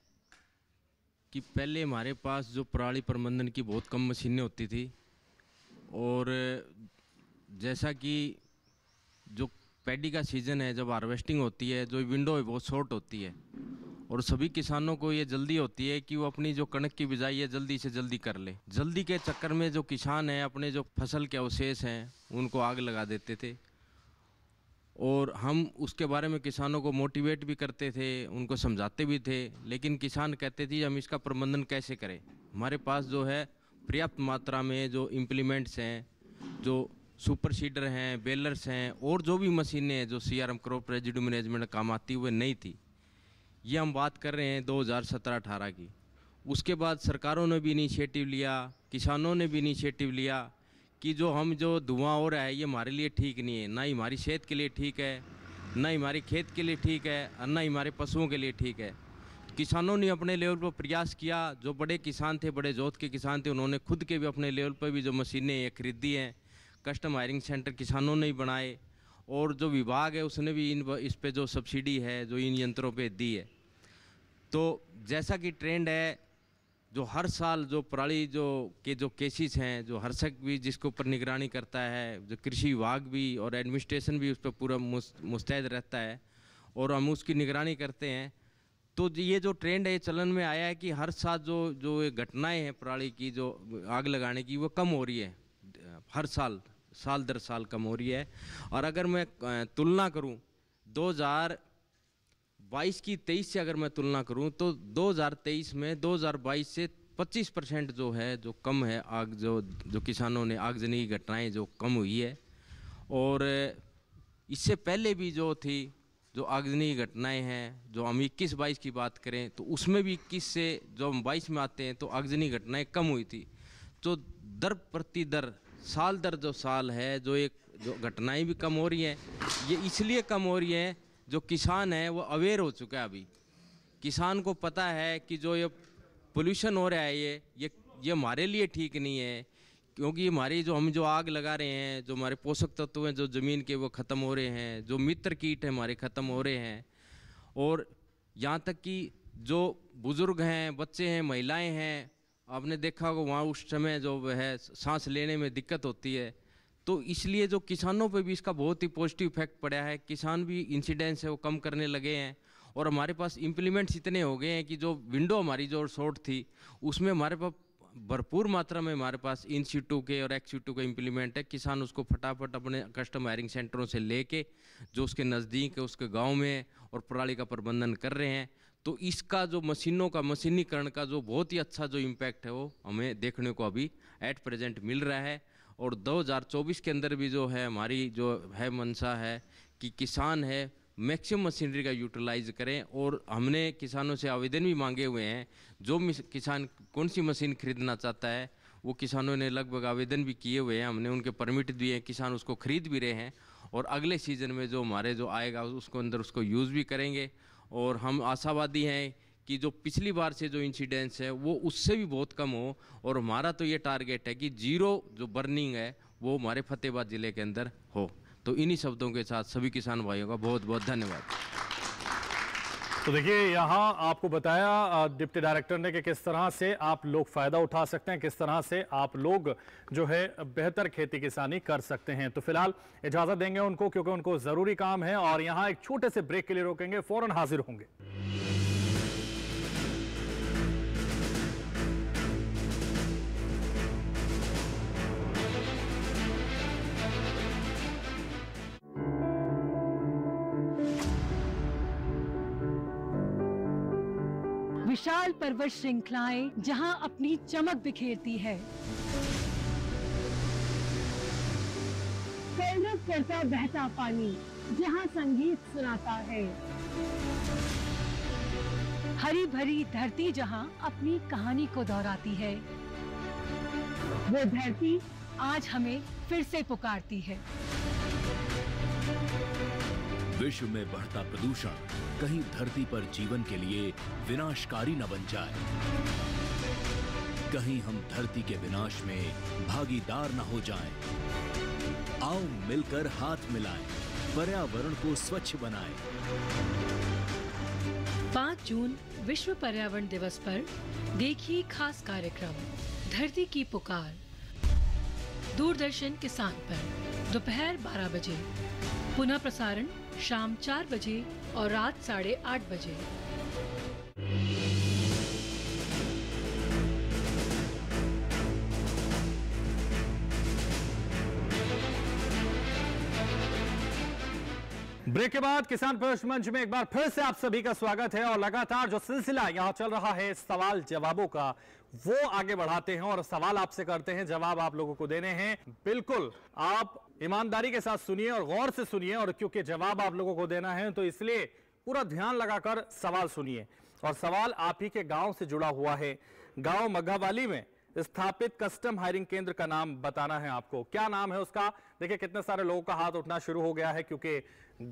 कि पहले हमारे पास जो पराली प्रबंधन की बहुत कम मशीनें होती थी और जैसा कि जो पैडी का सीज़न है जब हार्वेस्टिंग होती है जो विंडो है बहुत शॉर्ट होती है और सभी किसानों को ये जल्दी होती है कि वो अपनी जो कणक की बिजाई है जल्दी से जल्दी कर ले जल्दी के चक्कर में जो किसान हैं अपने जो फसल के अवशेष हैं उनको आग लगा देते थे और हम उसके बारे में किसानों को मोटिवेट भी करते थे उनको समझाते भी थे लेकिन किसान कहते थे हम इसका प्रबंधन कैसे करें हमारे पास जो है पर्याप्त मात्रा में जो इम्प्लीमेंट्स हैं जो सुपर सीडर हैं बेलर्स हैं और जो भी मशीनें हैं जो C R M crop residue management काम आती हुए नहीं थी ये हम बात कर रहे हैं 2017-18 की उसके बाद सरकारों ने भी इनिशिएटिव लिया किसानों ने भी इनिशिएटिव लिया कि जो हम जो धुआं हो रहा है ये हमारे लिए ठीक नहीं है ना ही हमारी सेहत के लिए ठीक है ना ही हमारे खेत के लिए ठीक है और ना ही हमारे पशुओं के लिए ठीक है किसानों ने अपने लेवल पर प्रयास किया जो बड़े किसान थे बड़े जोत के किसान थे उन्होंने खुद के भी अपने लेवल पर भी जो मशीनें ये खरीदी हैं कस्टम हायरिंग सेंटर किसानों ने ही बनाए और जो विभाग है उसने भी इन इस पर जो सब्सिडी है जो इन यंत्रों पे दी है तो जैसा कि ट्रेंड है जो हर साल जो पराली जो के जो केसेस हैं जो हर्षक भी जिसके ऊपर निगरानी करता है जो कृषि विभाग भी और एडमिनिस्ट्रेशन भी उस पर पूरा मुस्तैद रहता है और हम उसकी निगरानी करते हैं तो ये जो ट्रेंड है ये चलन में आया है कि हर साल जो जो घटनाएं हैं पराली की जो आग लगाने की वो कम हो रही है हर साल साल दर साल कम हो रही है और अगर मैं तुलना करूं 2022 की 23 से अगर मैं तुलना करूं तो 2023 में 2022 से 25 परसेंट जो है जो कम है आग जो जो किसानों ने आगजनी की घटनाएँ जो कम हुई है और इससे पहले भी जो थी जो आगजनी घटनाएं हैं जो हम इक्कीस बाईस की बात करें तो उसमें भी इक्कीस से जो हम बाईस में आते हैं तो आगजनी घटनाएं कम हुई थी तो दर प्रति दर साल दर जो साल है जो एक जो घटनाएं भी कम हो रही हैं ये इसलिए कम हो रही हैं जो किसान है वो अवेयर हो चुका है अभी किसान को पता है कि जो ये पोल्यूशन हो रहा है ये ये ये हमारे लिए ठीक नहीं है क्योंकि हमारी जो हम जो आग लगा रहे हैं जो हमारे पोषक तत्व हैं जो ज़मीन के वो ख़त्म हो रहे हैं जो मित्र कीट हैं हमारे ख़त्म हो रहे हैं और यहाँ तक कि जो बुज़ुर्ग हैं बच्चे हैं महिलाएं हैं आपने देखा होगा वहाँ उस समय जो है सांस लेने में दिक्कत होती है तो इसलिए जो किसानों पर भी इसका बहुत ही पॉजिटिव इफेक्ट पड़ा है किसान भी इंसिडेंस है वो कम करने लगे हैं और हमारे पास इम्प्लीमेंट्स इतने हो गए हैं कि जो विंडो हमारी जो शॉर्ट थी उसमें हमारे पास भरपूर मात्रा में हमारे पास इन सीटू के और एक्स सीटू के इम्प्लीमेंट है किसान उसको फटाफट अपने कस्टम हायरिंग सेंटरों से लेके जो उसके नज़दीक है उसके गांव में और पराली का प्रबंधन कर रहे हैं तो इसका जो मशीनों का मशीनीकरण का जो बहुत ही अच्छा जो इम्पैक्ट है वो हमें देखने को अभी एट प्रेजेंट मिल रहा है और 2024 के अंदर भी जो है हमारी जो है मनसा है कि किसान है मैक्सिमम मशीनरी का यूटिलाइज करें और हमने किसानों से आवेदन भी मांगे हुए हैं जो किसान कौन सी मशीन खरीदना चाहता है वो किसानों ने लगभग आवेदन भी किए हुए हैं हमने उनके परमिट दिए हैं किसान उसको खरीद भी रहे हैं और अगले सीज़न में जो हमारे जो आएगा उसको अंदर उसको यूज़ भी करेंगे और हम आशावादी हैं कि जो पिछली बार से जो इंसिडेंस है वो उससे भी बहुत कम हो और हमारा तो ये टारगेट है कि जीरो जो बर्निंग है वो हमारे फतेहाबाद ज़िले के अंदर हो तो इन्हीं शब्दों के साथ सभी किसान भाइयों का बहुत बहुत धन्यवाद तो देखिए यहाँ आपको बताया डिप्टी डायरेक्टर ने कि किस तरह से आप लोग फ़ायदा उठा सकते हैं किस तरह से आप लोग जो है बेहतर खेती किसानी कर सकते हैं तो फिलहाल इजाज़त देंगे उनको क्योंकि उनको ज़रूरी काम है और यहाँ एक छोटे से ब्रेक के लिए रोकेंगे फ़ौरन हाजिर होंगे पर्वत श्रृंखलाएं जहां अपनी चमक बिखेरती है करता बहता पानी जहां संगीत सुनाता है हरी भरी धरती जहां अपनी कहानी को दोहराती है वो धरती आज हमें फिर से पुकारती है विश्व में बढ़ता प्रदूषण कहीं धरती पर जीवन के लिए विनाशकारी न बन जाए कहीं हम धरती के विनाश में भागीदार न हो जाएं। आओ मिलकर हाथ मिलाएं, पर्यावरण को स्वच्छ बनाएं। 5 जून विश्व पर्यावरण दिवस पर देखिए खास कार्यक्रम धरती की पुकार दूरदर्शन किसान पर दोपहर 12 बजे पुनः प्रसारण शाम चार बजे और रात साढ़े आठ बजे ब्रेक के बाद किसान प्रश्न मंच में एक बार फिर से आप सभी का स्वागत है और लगातार जो सिलसिला यहां चल रहा है सवाल जवाबों का वो आगे बढ़ाते हैं और सवाल आपसे करते हैं जवाब आप लोगों को देने हैं बिल्कुल आप ईमानदारी के साथ सुनिए और गौर से सुनिए और क्योंकि जवाब आप लोगों को देना है तो इसलिए पूरा ध्यान लगाकर सवाल सुनिए और सवाल आप ही के गांव से जुड़ा हुआ है गांव मग्घावाली में स्थापित कस्टम हायरिंग केंद्र का नाम बताना है आपको क्या नाम है उसका देखिए कितने सारे लोगों का हाथ उठना शुरू हो गया है क्योंकि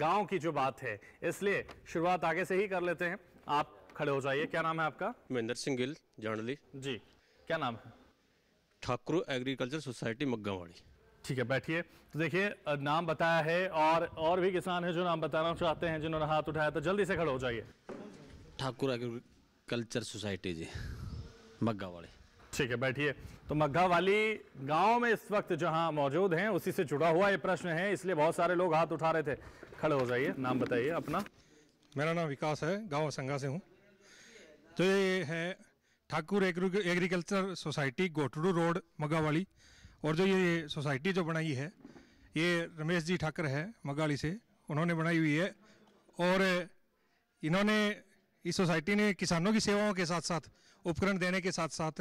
गांव की जो बात है इसलिए शुरुआत आगे से ही कर लेते हैं आप खड़े हो जाइए क्या नाम है आपका महेंद्र सिंह गिल जर्नली जी क्या नाम है ठाकुर एग्रीकल्चर सोसाइटी मग्गावाड़ी ठीक है बैठिए तो देखिए नाम बताया है और और भी किसान हैं जो नाम बताना चाहते हैं जिन्होंने हाथ उठाया तो जल्दी से खड़े हो जाइए ठाकुर एग्रीकल्चर सोसाइटी जी मग्गा वाले ठीक है बैठिए तो मग्घा वाली गांव में इस वक्त जहां मौजूद हैं उसी से जुड़ा हुआ ये प्रश्न है इसलिए बहुत सारे लोग हाथ उठा रहे थे खड़े हो जाइए नाम बताइए अपना मेरा नाम विकास है गांव संगा से हूँ तो ये है Thakur agriculture society Gotru road मग्घा वाली और जो ये सोसाइटी जो बनाई है ये रमेश जी ठाकर है मगाली से उन्होंने बनाई हुई है और इन्होंने इस सोसाइटी ने किसानों की सेवाओं के साथ साथ उपकरण देने के साथ साथ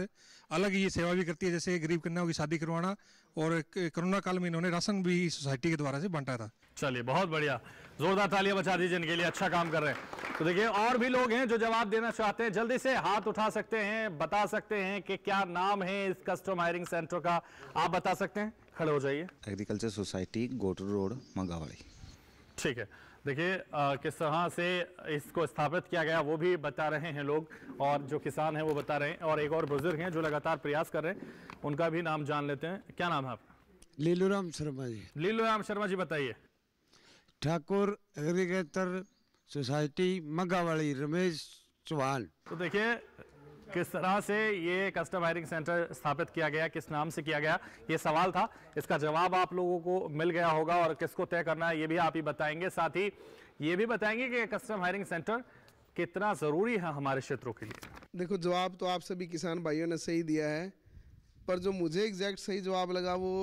अलग ये सेवा भी करती है जैसे गरीब कन्याओं की शादी करवाना और कोरोना काल में इन्होंने राशन भी सोसाइटी के द्वारा से बांटा था चलिए बहुत बढ़िया जोरदार तालियां बचा दीजिए इनके लिए अच्छा काम कर रहे हैं तो देखिए और भी लोग हैं जो जवाब देना चाहते हैं जल्दी से हाथ उठा सकते हैं बता सकते हैं कि क्या नाम है इस कस्टम हायरिंग सेंटर का आप बता सकते हैं खड़े हो जाइए agriculture society Gotu road Mangawadi ठीक है देखिए किस तरह से इसको स्थापित किया गया वो भी बता रहे हैं लोग और जो किसान हैं वो बता रहे हैं और एक और बुजुर्ग हैं जो लगातार प्रयास कर रहे हैं उनका भी नाम जान लेते हैं क्या नाम है आपका लीलू राम शर्मा जी लीलू राम शर्मा जी बताइए ठाकुर एग्रीकल्चर सोसाइटी मगावाड़ी रमेश चौहान तो देखिए किस तरह से ये कस्टम हायरिंग सेंटर स्थापित किया गया किस नाम से किया गया ये सवाल था इसका जवाब आप लोगों को मिल गया होगा और किसको तय करना है ये भी आप ही बताएंगे साथ ही ये भी बताएंगे कि कस्टम हायरिंग सेंटर कितना ज़रूरी है हमारे क्षेत्रों के लिए देखो जवाब तो आप सभी किसान भाइयों ने सही दिया है पर जो मुझे एग्जैक्ट सही जवाब लगा वो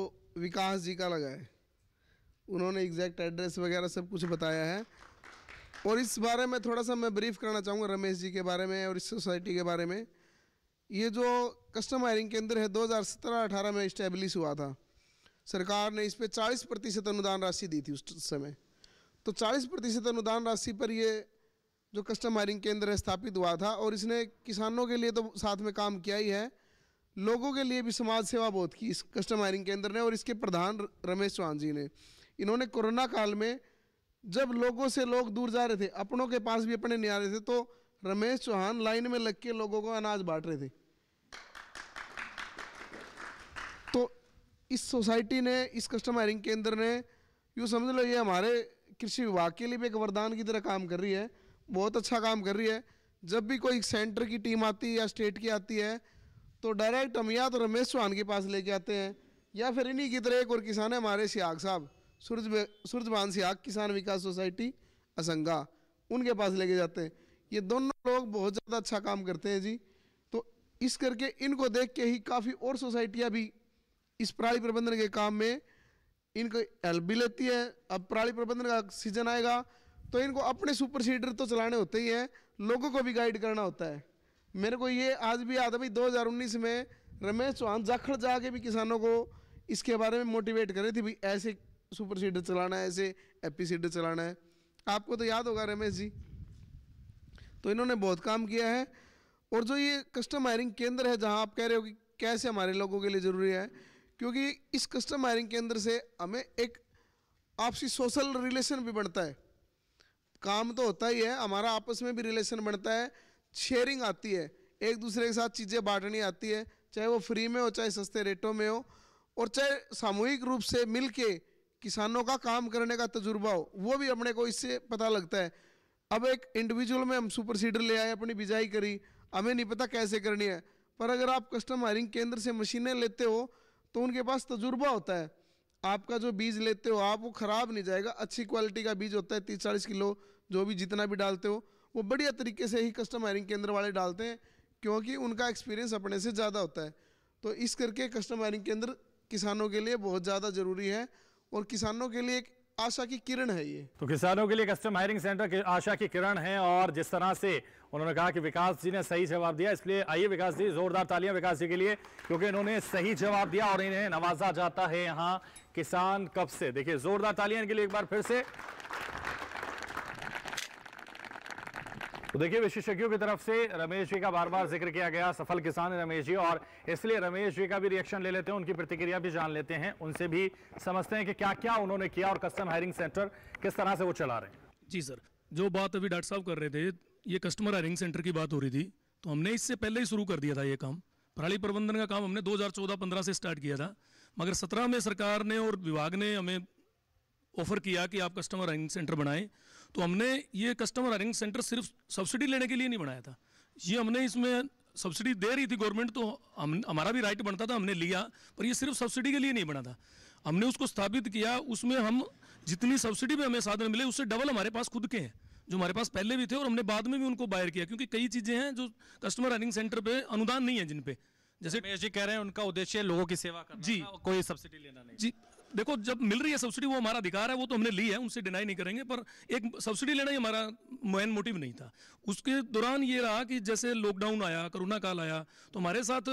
विकास जी का लगा है उन्होंने एग्जैक्ट एड्रेस वगैरह सब कुछ बताया है और इस बारे में थोड़ा सा मैं ब्रीफ करना चाहूँगा रमेश जी के बारे में और इस सोसाइटी के बारे में ये जो कस्टम हायरिंग केंद्र है 2017-18 में इस्टेब्लिश हुआ था सरकार ने इस पर चालीस प्रतिशत अनुदान राशि दी थी उस समय तो चालीस प्रतिशत अनुदान राशि पर ये जो कस्टम हायरिंग केंद्र है स्थापित हुआ था और इसने किसानों के लिए तो साथ में काम किया ही है लोगों के लिए भी समाज सेवा बहुत की इस कस्टम हायरिंग केंद्र ने और इसके प्रधान रमेश चौहान जी ने इन्होंने कोरोना काल में जब लोगों से लोग दूर जा रहे थे अपनों के पास भी अपने नहीं आ रहे थे तो रमेश चौहान लाइन में लग के लोगों को अनाज बांट रहे थे इस सोसाइटी ने इस कस्टम हायरिंग केंद्र ने यूँ समझ लो ये हमारे कृषि विभाग के लिए भी एक वरदान की तरह काम कर रही है बहुत अच्छा काम कर रही है जब भी कोई सेंटर की टीम आती है या स्टेट की आती है तो डायरेक्ट हम या तो रमेश चौहान के पास लेके आते हैं या फिर इन्हीं की तरह एक और किसान है हमारे सियाग साहब सूरज सूरजमान सियाग किसान विकास सोसाइटी असंगा उनके पास लेके जाते हैं ये दोनों लोग बहुत ज़्यादा अच्छा काम करते हैं जी तो इस करके इनको देख के ही काफ़ी और सोसाइटियाँ भी इस पराली प्रबंधन के काम में इनको एल भी लेती है अब पराली प्रबंधन का सीजन आएगा तो इनको अपने सुपर सीडर तो चलाने होते ही हैं लोगों को भी गाइड करना होता है मेरे को ये आज भी याद है भाई 2019 में रमेश चौहान जाखड़ जाके भी किसानों को इसके बारे में मोटिवेट कर थी भाई ऐसे सुपर सीडर चलाना है ऐसे एपी सीडर चलाना है आपको तो याद होगा रमेश जी तो इन्होंने बहुत काम किया है और जो ये कस्टम हायरिंग केंद्र है जहाँ आप कह रहे हो कि कैसे हमारे लोगों के लिए ज़रूरी है क्योंकि इस कस्टम हायरिंग के अंदर से हमें एक आपसी सोशल रिलेशन भी बनता है काम तो होता ही है हमारा आपस में भी रिलेशन बनता है शेयरिंग आती है एक दूसरे के साथ चीज़ें बांटनी आती है चाहे वो फ्री में हो चाहे सस्ते रेटों में हो और चाहे सामूहिक रूप से मिल के किसानों का काम करने का तजुर्बा हो वो भी अपने को इससे पता लगता है अब एक इंडिविजुअल में हम सुपर सीडर ले आए अपनी बिजाई करी हमें नहीं पता कैसे करनी है पर अगर आप कस्टम हायरिंग केंद्र से मशीनें लेते हो तो उनके पास तजुर्बा होता है आपका जो बीज लेते हो आप वो ख़राब नहीं जाएगा अच्छी क्वालिटी का बीज होता है तीस चालीस किलो जो भी जितना भी डालते हो वो बढ़िया तरीके से ही कस्टम हायरिंग केंद्र वाले डालते हैं क्योंकि उनका एक्सपीरियंस अपने से ज़्यादा होता है तो इस करके कस्टम हायरिंग केंद्र किसानों के लिए बहुत ज़्यादा ज़रूरी है और किसानों के लिए एक आशा की किरण है ये तो किसानों के लिए कस्टम हायरिंग सेंटर के आशा की किरण है और जिस तरह से उन्होंने कहा कि विकास जी ने सही जवाब दिया इसलिए आइए विकास जी जोरदार तालियां विकास जी के लिए क्योंकि इन्होंने सही जवाब दिया और इन्हें नवाजा जाता है यहाँ किसान कब से देखिए जोरदार तालियां इनके लिए एक बार फिर से तो देखिए विशेषज्ञों की तरफ से रमेश जी का बार बार जिक्र किया गया सफल किसान रमेश जी और इसलिए रमेश जी का भी रिएक्शन ले लेते हैं उनकी प्रतिक्रिया भी जान लेते हैं उनसे भी समझते हैं कि क्या क्या उन्होंने किया और कस्टम हायरिंग सेंटर किस तरह से वो चला रहे हैं जी सर जो बात अभी डॉक्टर साहब कर रहे थे ये कस्टमर हायरिंग सेंटर की बात हो रही थी तो हमने इससे पहले ही शुरू कर दिया था ये काम पराली प्रबंधन का काम हमने 2014-15 से स्टार्ट किया था मगर 17 में सरकार ने और विभाग ने हमें ऑफर किया कि आप कस्टमर हायरिंग सेंटर बनाएं तो हमने ये कस्टमर अर्निंग सेंटर सिर्फ सब्सिडी लेने के लिए नहीं बनाया था ये हमने इसमें सब्सिडी दे रही थी गवर्नमेंट तो हम हमारा भी राइट बनता था हमने लिया पर ये सिर्फ सब्सिडी के लिए नहीं बना था हमने उसको स्थापित किया उसमें हम जितनी सब्सिडी में हमें साधन मिले उससे डबल हमारे पास खुद के हैं जो हमारे पास पहले भी थे और हमने बाद में भी उनको बायर किया क्योंकि कई चीज़ें हैं जो कस्टमर अर्निंग सेंटर पे अनुदान नहीं है जिनपे जैसे जी कह रहे हैं उनका उद्देश्य लोगों की सेवा करना जी कोई सब्सिडी लेना नहीं जी देखो जब मिल रही है सब्सिडी वो हमारा अधिकार है वो तो हमने ली है उनसे डिनाई नहीं करेंगे पर एक सब्सिडी लेना ही हमारा मेन मोटिव नहीं था उसके दौरान ये रहा कि जैसे लॉकडाउन आया कोरोना काल आया तो हमारे साथ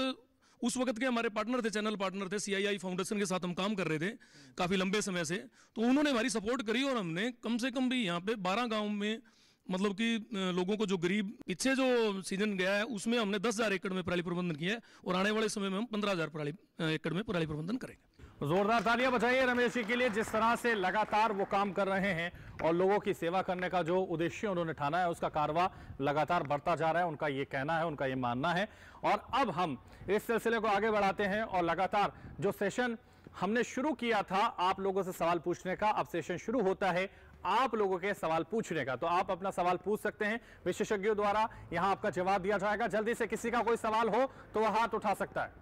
उस वक्त के हमारे पार्टनर थे चैनल पार्टनर थे सीआईआई फाउंडेशन के साथ हम काम कर रहे थे काफ़ी लंबे समय से तो उन्होंने हमारी सपोर्ट करी और हमने कम से कम भी यहाँ पे बारह गाँव में मतलब कि लोगों को जो गरीब पीछे जो सीजन गया है उसमें हमने दस हज़ार एकड़ में पराली प्रबंधन किया है और आने वाले समय में हम पंद्रह हज़ार पराली एकड़ में पराली प्रबंधन करेंगे जोरदार तालियां बचाइए रमेश जी के लिए जिस तरह से लगातार वो काम कर रहे हैं और लोगों की सेवा करने का जो उद्देश्य उन्होंने ठाना है उसका कारवा लगातार बढ़ता जा रहा है उनका ये कहना है उनका ये मानना है और अब हम इस सिलसिले को आगे बढ़ाते हैं और लगातार जो सेशन हमने शुरू किया था आप लोगों से सवाल पूछने का अब सेशन शुरू होता है आप लोगों के सवाल पूछने का तो आप अपना सवाल पूछ सकते हैं विशेषज्ञों द्वारा यहां आपका जवाब दिया जाएगा जल्दी से किसी का कोई सवाल हो तो वह हाथ उठा सकता है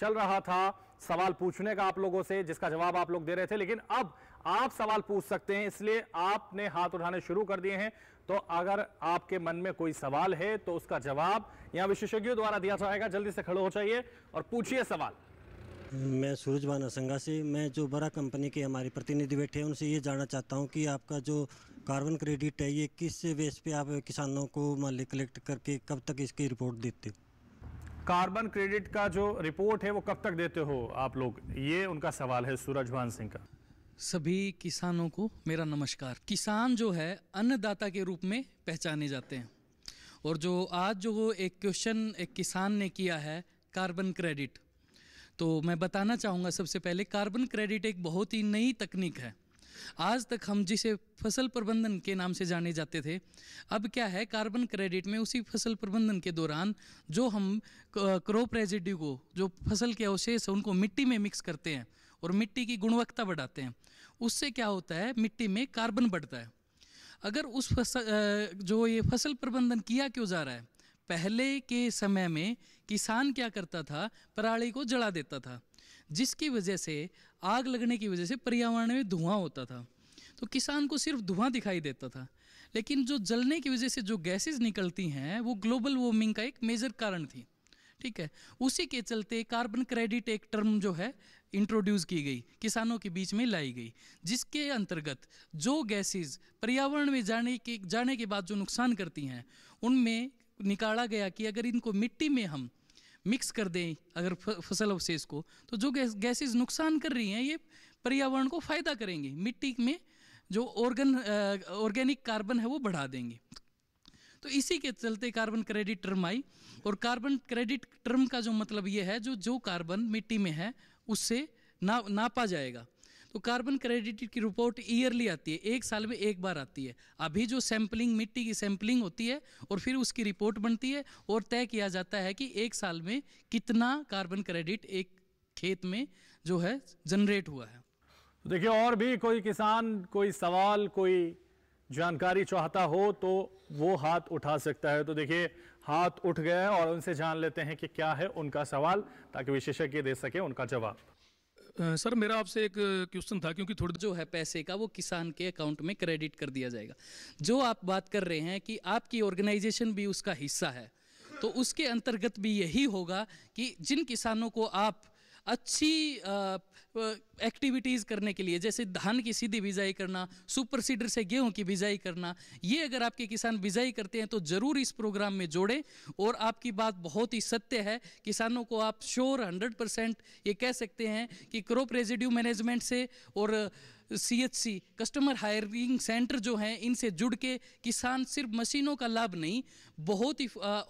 चल रहा था सवाल पूछने का आप लोगों से जिसका जवाब आप लोग दे रहे थे लेकिन अब आप सवाल पूछ सकते हैं इसलिए आपने हाथ उठाने शुरू कर दिए हैं तो अगर आपके मन में कोई सवाल है तो उसका जवाब यहाँ विशेषज्ञों द्वारा दिया जाएगा जल्दी से खड़े हो जाइए और पूछिए सवाल मैं सूरजवान असंगा से मैं जो बड़ा कंपनी के हमारे प्रतिनिधि बैठे हैं उनसे ये जानना चाहता हूँ कि आपका जो कार्बन क्रेडिट है ये किस बेस पे आप किसानों को मान ली कलेक्ट करके कब तक इसकी रिपोर्ट देते हैं कार्बन क्रेडिट का जो रिपोर्ट है वो कब तक देते हो आप लोग ये उनका सवाल है सूरजवान सिंह का सभी किसानों को मेरा नमस्कार किसान जो है अन्नदाता के रूप में पहचाने जाते हैं और जो आज जो एक क्वेश्चन एक किसान ने किया है कार्बन क्रेडिट तो मैं बताना चाहूँगा सबसे पहले कार्बन क्रेडिट एक बहुत ही नई तकनीक है आज तक हम जिसे फसल प्रबंधन के नाम से जाने जाते थे अब क्या है कार्बन क्रेडिट में उसी फसल प्रबंधन के दौरान जो हम क्रॉप रेजिड्यू को जो फसल के अवशेष हैं उनको मिट्टी में मिक्स करते हैं और मिट्टी की गुणवत्ता बढ़ाते हैं उससे क्या होता है मिट्टी में कार्बन बढ़ता है अगर उस फसल जो ये फसल प्रबंधन किया क्यों जा रहा है पहले के समय में किसान क्या करता था पराली को जला देता था जिसकी वजह से आग लगने की वजह से पर्यावरण में धुआं होता था तो किसान को सिर्फ धुआं दिखाई देता था लेकिन जो जलने की वजह से जो गैसेज निकलती हैं वो ग्लोबल वार्मिंग का एक मेजर कारण थी ठीक है उसी के चलते कार्बन क्रेडिट एक टर्म जो है इंट्रोड्यूस की गई किसानों के बीच में लाई गई जिसके अंतर्गत जो गैसेज पर्यावरण में जाने के जाने के बाद जो नुकसान करती हैं उनमें निकाला गया कि अगर इनको मिट्टी में हम मिक्स कर दें अगर फसल अवशेष को तो जो गैस गैसेज नुकसान कर रही हैं ये पर्यावरण को फ़ायदा करेंगे मिट्टी में जो ऑर्गन ऑर्गेनिक कार्बन है वो बढ़ा देंगे तो इसी के चलते कार्बन क्रेडिट टर्म आई और कार्बन क्रेडिट टर्म का जो मतलब ये है जो जो कार्बन मिट्टी में है उससे ना नापा जाएगा तो कार्बन क्रेडिट की रिपोर्ट ईयरली आती है एक साल में एक बार आती है अभी जो सैम्पलिंग मिट्टी की सैम्पलिंग होती है और फिर उसकी रिपोर्ट बनती है और तय किया जाता है कि एक साल में कितना कार्बन क्रेडिट एक खेत में जो है जनरेट हुआ है तो देखिए और भी कोई किसान कोई सवाल कोई जानकारी चाहता हो तो वो हाथ उठा सकता है तो देखिए हाथ उठ गए और उनसे जान लेते हैं कि क्या है उनका सवाल ताकि विशेषज्ञ दे सके उनका जवाब सर मेरा आपसे एक क्वेश्चन था क्योंकि थोड़ा जो है पैसे का वो किसान के अकाउंट में क्रेडिट कर दिया जाएगा जो आप बात कर रहे हैं कि आपकी ऑर्गेनाइजेशन भी उसका हिस्सा है तो उसके अंतर्गत भी यही होगा कि जिन किसानों को आप अच्छी एक्टिविटीज़ करने के लिए जैसे धान की सीधी बिजाई करना सुपर सीडर से गेहूं की बिजाई करना ये अगर आपके किसान बिजाई करते हैं तो ज़रूर इस प्रोग्राम में जोड़ें और आपकी बात बहुत ही सत्य है किसानों को आप श्योर हंड्रेड परसेंट ये कह सकते हैं कि क्रॉप रेजिड्यू मैनेजमेंट से और सी कस्टमर हायरिंग सेंटर जो हैं इनसे जुड़ के किसान सिर्फ मशीनों का लाभ नहीं बहुत ही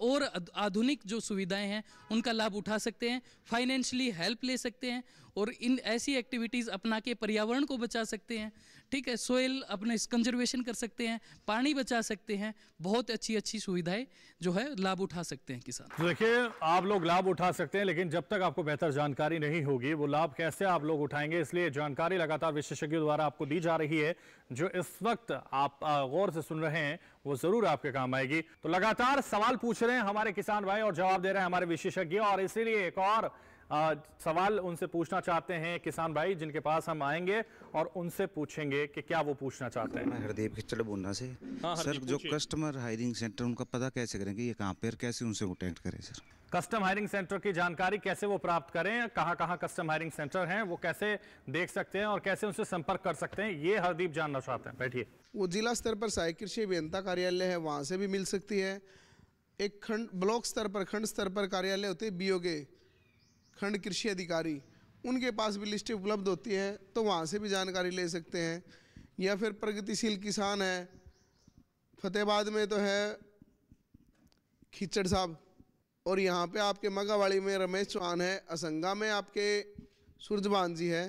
और आधुनिक जो सुविधाएं हैं उनका लाभ उठा सकते हैं फाइनेंशियली हेल्प ले सकते हैं और इन ऐसी एक्टिविटीज़ अपना के पर्यावरण को बचा सकते हैं ठीक है सोयल अपने कंजर्वेशन कर सकते हैं पानी बचा सकते हैं बहुत अच्छी अच्छी सुविधाएं जो है लाभ उठा सकते हैं किसान तो देखिए आप लोग लाभ उठा सकते हैं लेकिन जब तक आपको बेहतर जानकारी नहीं होगी वो लाभ कैसे आप लोग उठाएंगे इसलिए जानकारी लगातार विशेषज्ञों द्वारा आपको दी जा रही है जो इस वक्त आप गौर से सुन रहे हैं वो जरूर आपके काम आएगी तो लगातार सवाल पूछ रहे हैं हमारे किसान भाई और जवाब दे रहे हैं हमारे विशेषज्ञ और इसीलिए एक और आ, सवाल उनसे पूछना चाहते हैं किसान भाई जिनके पास हम आएंगे और उनसे पूछेंगे कि क्या वो पूछना चाहते हैं मैं खिचड़ बोलना से हाँ, सर जो कस्टमर हायरिंग सेंटर उनका पता कैसे करेंगे ये कहाँ पर कैसे उनसे कॉन्टेक्ट करें सर कस्टम हायरिंग सेंटर की जानकारी कैसे वो प्राप्त करें कहाँ कहाँ कस्टम हायरिंग सेंटर हैं वो कैसे देख सकते हैं और कैसे उनसे संपर्क कर सकते हैं ये हरदीप जानना चाहते हैं बैठिए वो जिला स्तर पर सहायक कृषि अभियंता कार्यालय है वहाँ से भी मिल सकती है एक खंड ब्लॉक स्तर पर खंड स्तर पर कार्यालय होते हैं बीओ के खंड कृषि अधिकारी उनके पास भी लिस्टें उपलब्ध होती हैं तो वहाँ से भी जानकारी ले सकते हैं या फिर प्रगतिशील किसान है फतेहबाद में तो है खिचड़ साहब और यहाँ पे आपके मगावाड़ी में रमेश चौहान है असंगा में आपके सूरजबान जी है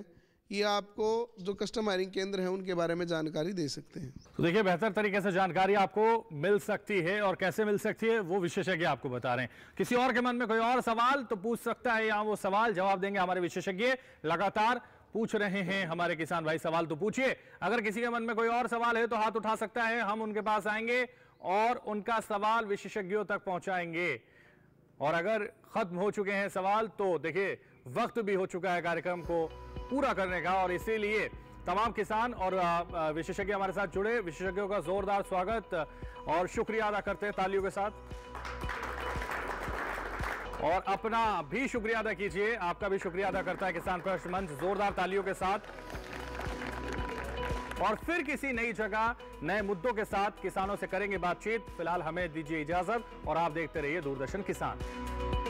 ये आपको जो कस्टम हायरिंग केंद्र है उनके बारे में जानकारी दे सकते हैं तो देखिए बेहतर तरीके से जानकारी आपको मिल सकती है और कैसे मिल सकती है वो विशेषज्ञ आपको बता रहे हैं किसी और के मन में कोई और सवाल तो पूछ सकता है यहाँ वो सवाल जवाब देंगे हमारे विशेषज्ञ लगातार पूछ रहे हैं हमारे किसान भाई सवाल तो पूछिए अगर किसी के मन में कोई और सवाल है तो हाथ उठा सकता है हम उनके पास आएंगे और उनका सवाल विशेषज्ञों तक पहुंचाएंगे और अगर खत्म हो चुके हैं सवाल तो देखिए वक्त भी हो चुका है कार्यक्रम को पूरा करने का और इसीलिए तमाम किसान और विशेषज्ञ हमारे साथ जुड़े विशेषज्ञों का जोरदार स्वागत और शुक्रिया अदा करते हैं तालियों के साथ और अपना भी शुक्रिया अदा कीजिए आपका भी शुक्रिया अदा करता है किसान प्रश्न मंच जोरदार तालियों के साथ और फिर किसी नई जगह नए मुद्दों के साथ किसानों से करेंगे बातचीत फिलहाल हमें दीजिए इजाजत और आप देखते रहिए दूरदर्शन किसान